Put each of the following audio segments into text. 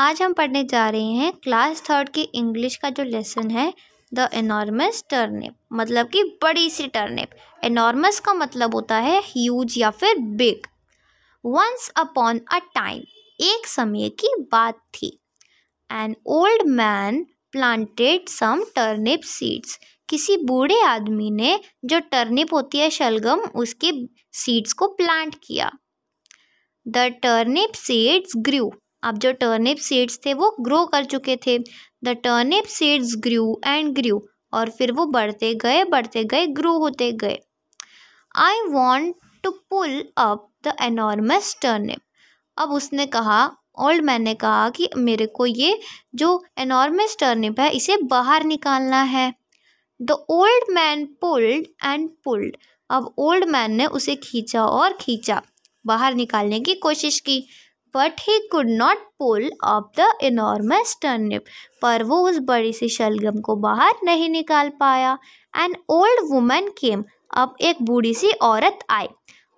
आज हम पढ़ने जा रहे हैं क्लास थर्ड के इंग्लिश का जो लेसन है द एनॉर्मस टर्निप मतलब कि बड़ी सी टर्निप एनॉर्मस का मतलब होता है ह्यूज या फिर big once upon a time एक समय की बात थी an old man planted some turnip seeds किसी बूढ़े आदमी ने जो टर्निप होती है शलगम उसके सीड्स को प्लांट किया द टर्निप सीड्स ग्रू अब जो टर्निप सीड्स थे वो ग्रो कर चुके थे the turnip seeds grew and grew और फिर वो बढ़ते गए बढ़ते गए ग्रो होते गए I want to pull up the enormous turnip अब उसने कहा ओल्ड मैन ने कहा कि मेरे को ये जो एनॉर्मस टर्निप है इसे बाहर निकालना है the old man pulled and pulled अब ओल्ड मैन ने उसे खींचा और खींचा बाहर निकालने की कोशिश की but he could not pull off the enormous turnip पर वो उस बड़ी सी शलगम को बाहर नहीं निकाल पाया एन ओल्ड वुमेन केम अब एक बूढ़ी सी औरत आई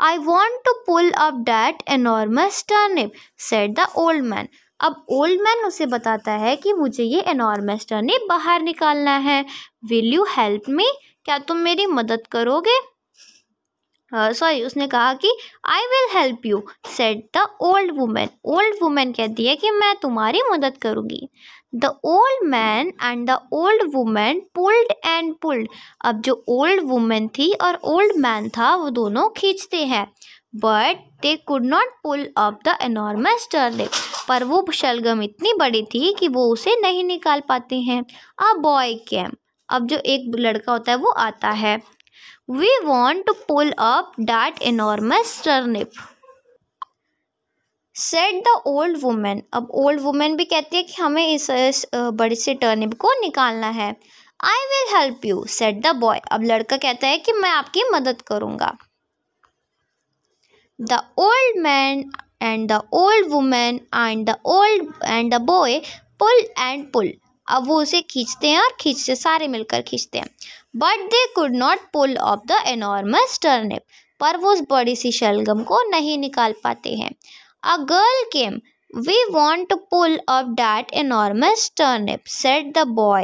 I want to pull up that enormous turnip said the old man अब ओल्ड मैन उसे बताता है कि मुझे ये एनॉर्मस टर्निप बाहर निकालना है विल यू हेल्प मी क्या तुम मेरी मदद करोगे सॉरी उसने कहा कि I will help you said the old woman old woman कहती है कि मैं तुम्हारी मदद करूँगी the old man and the old woman pulled and pulled अब जो ओल्ड वुमेन थी और ओल्ड मैन था वो दोनों खींचते हैं but they could not pull up the enormous turnip पर वो शलगम इतनी बड़ी थी कि वो उसे नहीं निकाल पाते हैं अ बॉय कैम अब जो एक लड़का होता है वो आता है We want to pull up that enormous turnip. Said the old woman अब ओल्ड वुमेन भी कहती है कि हमें इस, इस बड़े से टर्निप को निकालना है I will help you said the boy अब लड़का कहता है कि मैं आपकी मदद करूँगा the old man and the old woman and the old and the boy pull and pull अब वो उसे खींचते हैं और खींचते सारे मिलकर खींचते हैं but they could not pull off the enormous turnip पर वो उस बड़ी सी शलगम को नहीं निकाल पाते हैं a girl came We want to pull up that enormous turnip, said the boy.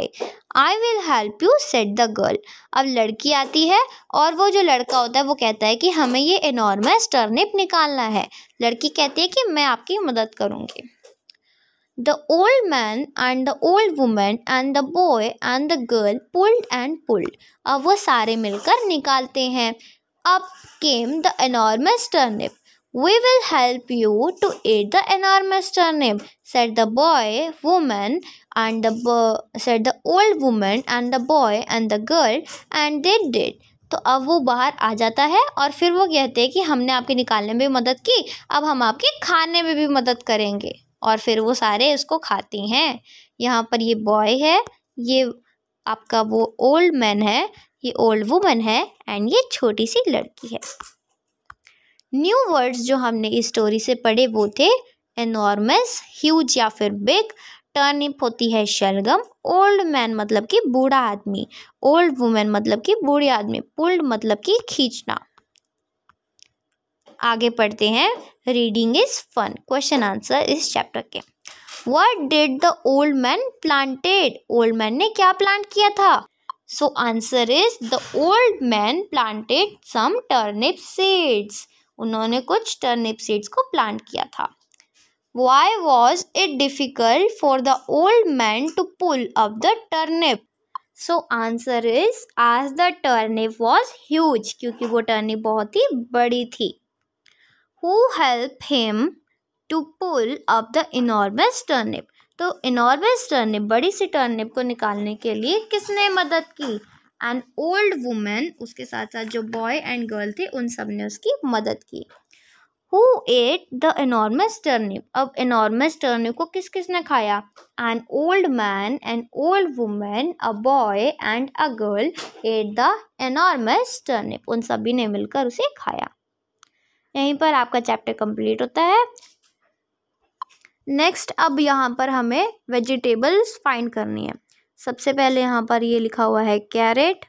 I will help you, said the girl. अब लड़की आती है और वो जो लड़का होता है वो कहता है कि हमें ये enormous turnip निकालना है लड़की कहती है कि मैं आपकी मदद करूँगी The old man and the old woman and the boy and the girl pulled and pulled. अब वो सारे मिलकर निकालते हैं Up came the enormous turnip. We will help you to eat the enormous turnip, said the boy, woman, and the bo- said the old woman and the boy and the girl, and they did. तो अब वो बाहर आ जाता है और फिर वो कहते हैं कि हमने आपके निकालने में भी मदद की अब हम आपके खाने में भी मदद करेंगे और फिर वो सारे इसको खाती हैं यहाँ पर ये बॉय है ये आपका वो ओल्ड मैन है ये ओल्ड वुमन है एंड ये छोटी सी लड़की है न्यू वर्ड्स जो हमने इस स्टोरी से पढ़े वो थे एनॉर्मस ह्यूज या फिर बिग टर्निप होती है शलगम ओल्ड मैन मतलब कि बूढ़ा आदमी ओल्ड वुमेन मतलब कि बूढ़े आदमी पुल्ड मतलब कि खींचना आगे पढ़ते हैं reading is fun question answer इस चैप्टर के what did the old man planted old man ने क्या प्लांट किया था so answer is the old man planted some turnip seeds उन्होंने कुछ टर्निप सीड्स को प्लांट किया था why was it difficult for the old man to pull up the turnip so answer is आज द टर्निप वॉज ह्यूज क्योंकि वो turnip बहुत ही बड़ी थी who help him to pull up the enormous turnip तो इनॉर्मस टर्निप बड़ी सी टर्निप को निकालने के लिए किसने मदद की एंड ओल्ड वुमेन उसके साथ साथ जो बॉय एंड गर्ल थे उन सब ने उसकी मदद की who ate the enormous turnip अब इनॉर्मस टर्निप को किस किस ने खाया and old man and old woman a boy and a girl ate the enormous turnip उन सभी ने मिलकर उसे खाया यहीं पर आपका चैप्टर कंप्लीट होता है नेक्स्ट अब यहाँ पर हमें वेजिटेबल्स फाइंड करनी है सबसे पहले यहाँ पर ये लिखा हुआ है कैरेट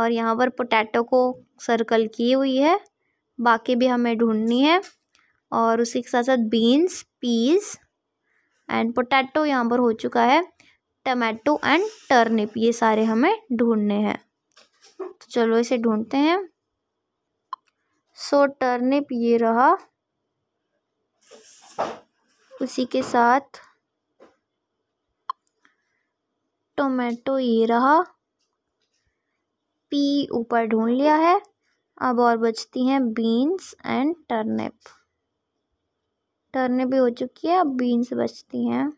और यहाँ पर पोटैटो को सर्कल की हुई है बाकी भी हमें ढूंढनी है और उसी के साथ साथ बीन्स पीस एंड पोटैटो यहाँ पर हो चुका है टमाटो एंड टर्निप ये सारे हमें ढूंढने हैं तो चलो इसे ढूंढते हैं सो टर्निप ये रहा उसी के साथ टोमेटो ये रहा पी ऊपर ढूंढ लिया है अब और बचती हैं बीन्स एंड टर्निप टर्निप भी हो चुकी है अब बीन्स बचती हैं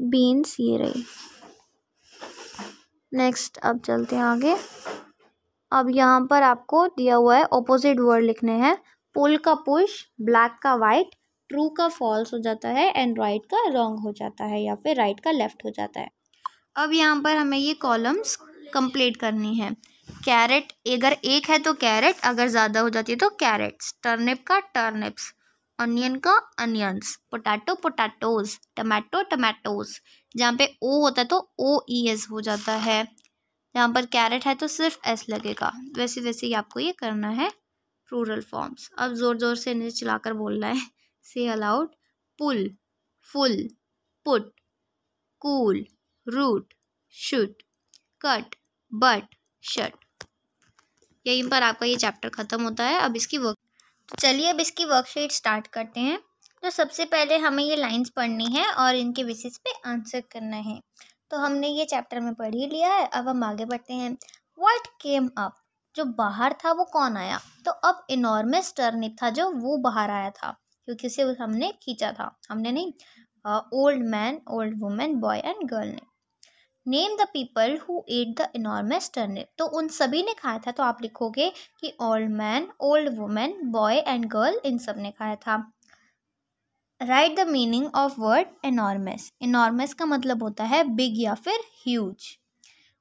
बीन्स ये रही नेक्स्ट अब चलते हैं आगे अब यहाँ पर आपको दिया हुआ है ऑपोजिट वर्ड लिखने हैं पुल का पुश ब्लैक का वाइट ट्रू का फॉल्स हो जाता है एंड राइट का रॉन्ग हो जाता है या फिर राइट का लेफ्ट हो जाता है अब यहाँ पर हमें ये कॉलम्स कंप्लीट करनी है कैरेट अगर एक है तो कैरेट अगर ज़्यादा हो जाती है तो कैरेट्स टर्निप का टर्निप्स ऑनियन का onions potato potatoes tomato tomatoes जहाँ पे ओ होता है तो ओ ई एस हो जाता है यहाँ पर कैरेट है तो सिर्फ एस लगेगा वैसे वैसे ही आपको ये करना है रूरल फॉर्म्स अब ज़ोर ज़ोर से इन्हें चलाकर बोलना है say aloud pull full put cool root shoot cut but shut यहीं पर आपका ये चैप्टर ख़त्म होता है अब इसकी वर्क चलिए अब इसकी वर्कशीट स्टार्ट करते हैं तो सबसे पहले हमें ये लाइंस पढ़नी है और इनके बेसिस पे आंसर करना है तो हमने ये चैप्टर में पढ़ ही लिया है अब हम आगे बढ़ते हैं व्हाट केम अप जो बाहर था वो कौन आया तो अब इनॉर्मस टर्निप था जो वो बाहर आया था क्योंकि उसे हमने खींचा था हमने नहीं old man old woman boy and girl ने name the people who ate the enormous turnip तो उन सभी ने खाया था तो आप लिखोगे कि old man old woman boy and girl इन सब ने खाया था right the meaning of word enormous enormous का मतलब होता है बिग या फिर ह्यूज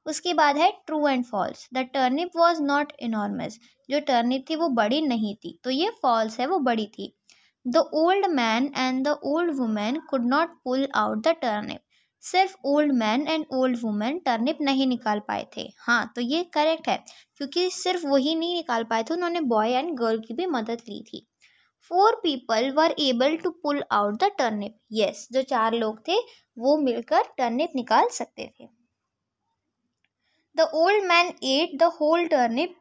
उसके बाद है true and false the turnip was not enormous जो टर्निप थी वो बड़ी नहीं थी तो ये फॉल्स है वो बड़ी थी the old man and the old woman could not pull out the turnip सिर्फ old man and old woman turnip नहीं निकाल पाए थे हाँ तो ये करेक्ट है क्योंकि सिर्फ वही नहीं निकाल पाए थे उन्होंने बॉय एंड गर्ल की भी मदद ली थी four people were able to pull out the turnip yes जो चार लोग थे वो मिलकर टर्निप निकाल सकते थे the old man ate the whole turnip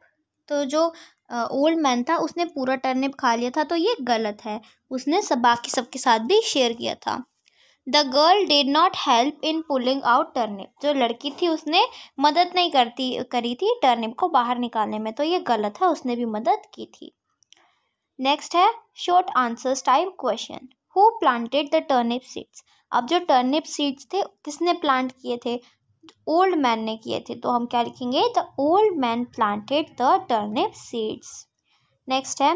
तो जो ओल्ड uh, मैन था उसने पूरा टर्निप खा लिया था तो ये गलत है उसने सब बाकी सबके साथ भी शेयर किया था the girl did not help in pulling out turnip जो लड़की थी उसने मदद नहीं करती करी थी टर्निप को बाहर निकालने में तो ये गलत है उसने भी मदद की थी नेक्स्ट है short answers type question who planted the turnip seeds अब जो टर्निप सीड्स थे किसने प्लांट किए थे ओल्ड मैन ने किए थे तो हम क्या लिखेंगे the old man planted the turnip seeds next है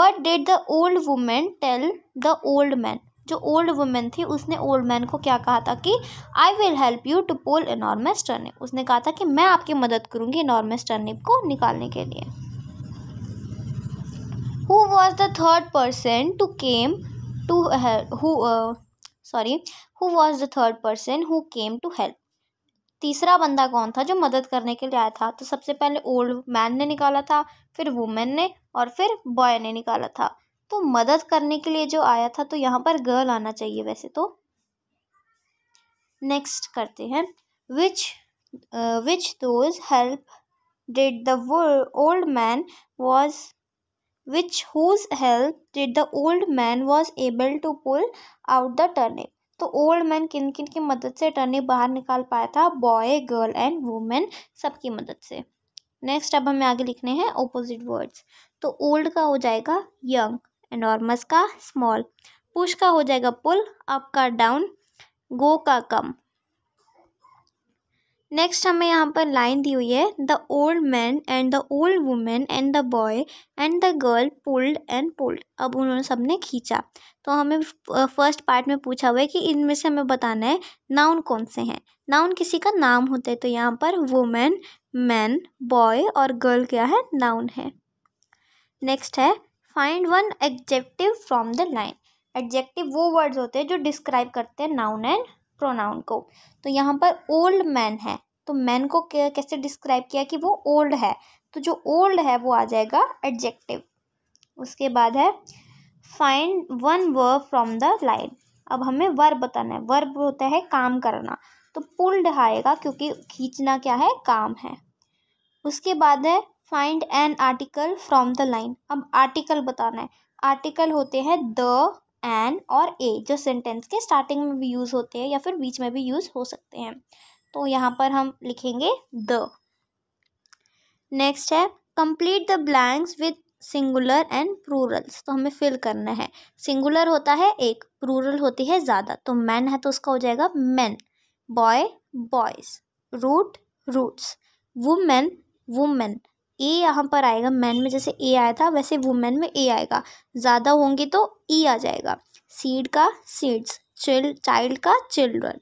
what did the old woman tell the old man जो ओल्ड वुमेन थी उसने ओल्ड मैन को क्या कहा था कि I will help you to pull enormous turnip उसने कहा था कि मैं आपकी मदद करूँगी इनॉर्मस टर्निप को निकालने के लिए who was the third person to came to sorry who was the third person who came to help तीसरा बंदा कौन था जो मदद करने के लिए आया था तो सबसे पहले ओल्ड मैन ने निकाला था फिर वुमेन ने और फिर बॉय ने निकाला था तो मदद करने के लिए जो आया था तो यहाँ पर गर्ल आना चाहिए वैसे तो नेक्स्ट करते हैं which which those help did the old man was which whose help did the old man was able to pull out the turnip तो ओल्ड मैन किन किन की मदद से टर्निप बाहर निकाल पाया था बॉय गर्ल एंड वुमेन सबकी मदद से नेक्स्ट अब हमें आगे लिखने हैं ऑपोजिट वर्ड्स तो ओल्ड का हो जाएगा यंग एनॉर्मस का स्मॉल पुश का हो जाएगा पुल अप का डाउन गो का कम नेक्स्ट हमें यहाँ पर लाइन दी हुई है the old man and the old woman and the boy and the girl pulled and pulled अब उन्होंने सबने खींचा तो हमें फर्स्ट पार्ट में पूछा हुआ है कि इनमें से हमें बताना है नाउन कौन से हैं नाउन किसी का नाम होता है तो यहाँ पर वुमेन मैन बॉय और गर्ल क्या है नाउन है नेक्स्ट है find one adjective from the line adjective वो वर्ड्स होते हैं जो डिस्क्राइब करते हैं नाउन एंड प्रोनाउन को तो यहाँ पर ओल्ड मैन है तो मैन को कैसे डिस्क्राइब किया कि वो ओल्ड है तो जो ओल्ड है वो आ जाएगा एडजेक्टिव उसके बाद है find one verb from the line अब हमें वर्ब बताना है वर्ब होता है काम करना तो पुल्ड आएगा क्योंकि खींचना क्या है काम है उसके बाद है find an article from the line अब आर्टिकल बताना है आर्टिकल होते हैं द एन और ए जो सेंटेंस के स्टार्टिंग में भी यूज़ होते हैं या फिर बीच में भी यूज़ हो सकते हैं तो यहाँ पर हम लिखेंगे द नेक्स्ट है complete the blanks with singular and plurals तो हमें फिल करना है सिंगुलर होता है एक प्रूरल होती है ज़्यादा तो मैन है तो उसका हो जाएगा man boy boys root roots woman women A यहाँ पर आएगा मैन में जैसे ए आया था वैसे वुमेन में ए आएगा ज़्यादा होंगे तो ई e आ जाएगा सीड का सीड्स चिल्ड चाइल्ड का चिल्ड्रन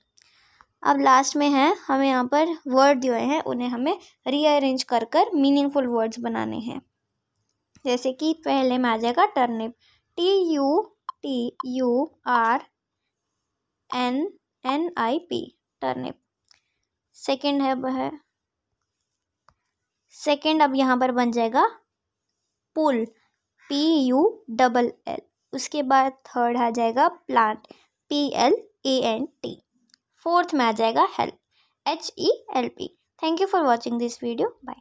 अब लास्ट में है हमें यहाँ पर वर्ड दिए हैं उन्हें हमें रीअरेंज कर कर मीनिंगफुल वर्ड्स बनाने हैं जैसे कि पहले में आ जाएगा turnip T U T U R N N I P turnip second है वह सेकेंड अब यहाँ पर बन जाएगा pull P U double L उसके बाद थर्ड आ जाएगा plant P L A N T fourth में आ जाएगा help H E L P thank you for watching this video bye